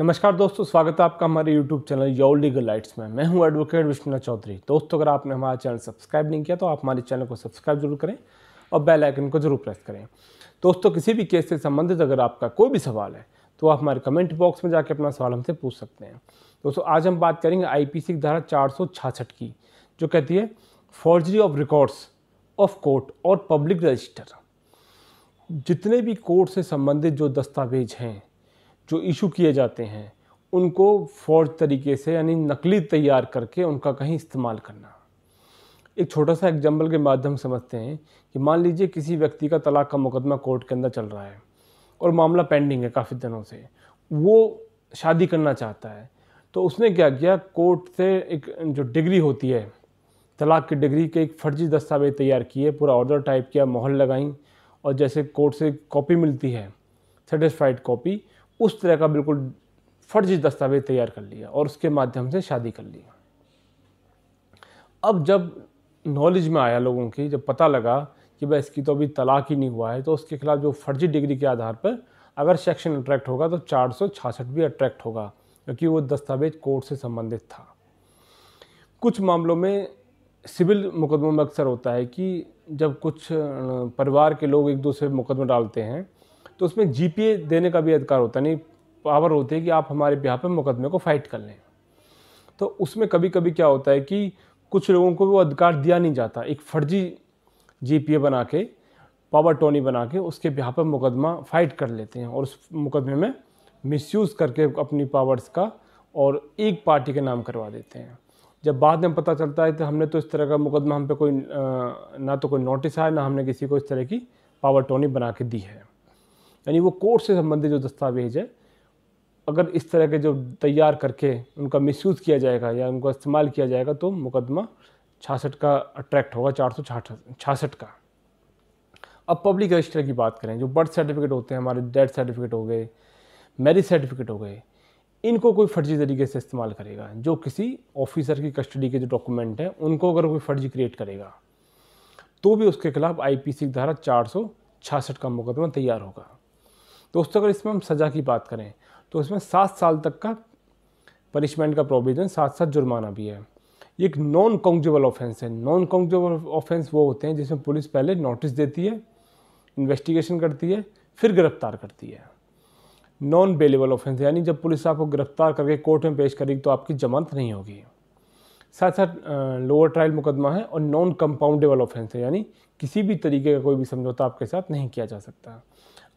नमस्कार दोस्तों स्वागत है आपका हमारे YouTube channel Your Legal Rights में मैं हूं एडवोकेट विश्वनाथ चौधरी दोस्तों अगर आपने हमारा चैनल सब्सक्राइब नहीं किया तो आप हमारे चैनल को सब्सक्राइब जरूर करें और बेल आइकन को जरूर प्रेस करें दोस्तों किसी भी केस से संबंधित अगर आपका कोई भी सवाल है तो आप हमारे कमेंट बॉक्स में जाकर अपना सवाल हमसे पूछ सकते हैं दोस्तों आज हम बात करेंगे आई की धारा चार की जो कहती है forgery of records of court और पब्लिक रजिस्टर जितने भी कोर्ट से संबंधित जो दस्तावेज हैं जो इशू किए जाते हैं उनको फौज तरीके से यानी नकली तैयार करके उनका कहीं इस्तेमाल करना एक छोटा सा एग्जाम्पल के माध्यम समझते हैं कि मान लीजिए किसी व्यक्ति का तलाक का मुकदमा कोर्ट के अंदर चल रहा है और मामला पेंडिंग है काफ़ी दिनों से वो शादी करना चाहता है तो उसने क्या किया कोर्ट से एक जो डिग्री होती है तलाक की डिग्री के एक फर्जी दस्तावेज तैयार किए पूरा ऑर्डर टाइप किया मोहर लगाई और जैसे कोर्ट से कॉपी मिलती है सेटिस्फाइड कॉपी उस तरह का बिल्कुल फर्जी दस्तावेज तैयार कर लिया और उसके माध्यम से शादी कर लिया अब जब नॉलेज में आया लोगों की जब पता लगा कि भाई इसकी तो अभी तलाक ही नहीं हुआ है तो उसके खिलाफ जो फर्जी डिग्री के आधार पर अगर सेक्शन अट्रैक्ट होगा तो चार भी अट्रैक्ट होगा क्योंकि वो दस्तावेज कोर्ट से संबंधित था कुछ मामलों में सिविल मुकदमों में अक्सर होता है कि जब कुछ परिवार के लोग एक दूसरे मुकदमे डालते हैं तो उसमें जी देने का भी अधिकार होता नहीं पावर होती है कि आप हमारे यहाँ पर मुकदमे को फाइट कर लें तो उसमें कभी कभी क्या होता है कि कुछ लोगों को वो अधिकार दिया नहीं जाता एक फर्जी जी बना के पावर टोनी बना के उसके यहाँ पर मुकदमा फाइट कर लेते हैं और उस मुकदमे में मिसयूज़ करके अपनी पावर्स का और एक पार्टी के नाम करवा देते हैं जब बाद में पता चलता है तो हमने तो इस तरह का मुकदमा हम पे कोई ना तो कोई नोटिस आया ना हमने किसी को इस तरह की पावर टोनी बना के दी है यानी वो कोर्ट से संबंधित जो दस्तावेज है अगर इस तरह के जो तैयार करके उनका मिसयूज़ किया जाएगा या उनका इस्तेमाल किया जाएगा तो मुकदमा छासठ का अट्रैक्ट होगा चार सौ छासठ का अब पब्लिक रजिस्टर की बात करें जो बर्थ सर्टिफिकेट होते हैं हमारे डेथ सर्टिफिकेट हो गए मैरिज सर्टिफिकेट हो गए इनको कोई फर्जी तरीके से इस्तेमाल करेगा जो किसी ऑफिसर की कस्टडी के जो डॉक्यूमेंट हैं उनको अगर कोई फर्जी क्रिएट करेगा तो भी उसके खिलाफ आईपीसी धारा चार का मुकदमा तैयार होगा दोस्तों अगर इसमें हम सज़ा की बात करें तो इसमें सात साल तक का पनिशमेंट का प्रोविज़न साथ साथ जुर्माना भी है ये एक नॉन कॉन्जेबल ऑफेंस है नॉन कॉन्जेबल ऑफेंस वो होते हैं जिसमें पुलिस पहले नोटिस देती है इन्वेस्टिगेशन करती है फिर गिरफ्तार करती है नॉन बेलेबल ऑफेंस यानी जब पुलिस आपको गिरफ्तार करके कोर्ट में पेश करेगी तो आपकी जमानत नहीं होगी साथ साथ लोअर ट्रायल मुकदमा है और नॉन कंपाउंडेबल ऑफेंस है यानी किसी भी तरीके का कोई भी समझौता आपके साथ नहीं किया जा सकता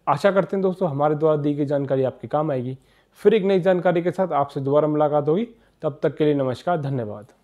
आशा करते हैं दोस्तों हमारे द्वारा दी गई जानकारी आपके काम आएगी फिर एक नई जानकारी के साथ आपसे दोबारा मुलाकात होगी तब तक के लिए नमस्कार धन्यवाद